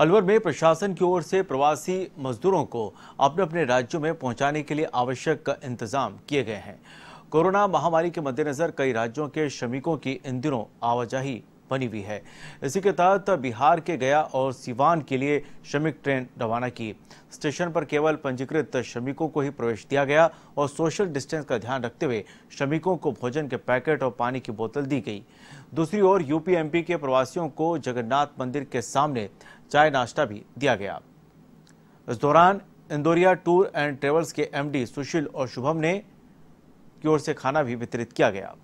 अलवर में प्रशासन की ओर से प्रवासी मजदूरों को अपने अपने राज्यों में पहुंचाने के लिए आवश्यक इंतजाम किए गए हैं कोरोना महामारी के मद्देनजर कई राज्यों के श्रमिकों की इन दिनों आवाजाही बनी हुई है इसी के तहत बिहार के गया और सिवान के लिए श्रमिक ट्रेन रवाना की स्टेशन पर केवल पंजीकृत श्रमिकों को ही प्रवेश दिया गया और सोशल डिस्टेंस का ध्यान रखते हुए श्रमिकों को भोजन के पैकेट और पानी की बोतल दी गई दूसरी ओर यूपीएमपी के प्रवासियों को जगन्नाथ मंदिर के सामने चाय नाश्ता भी दिया गया इस दौरान इंदौरिया टूर एंड ट्रेवल्स के एमडी सुशील और शुभम ने की ओर से खाना भी वितरित किया गया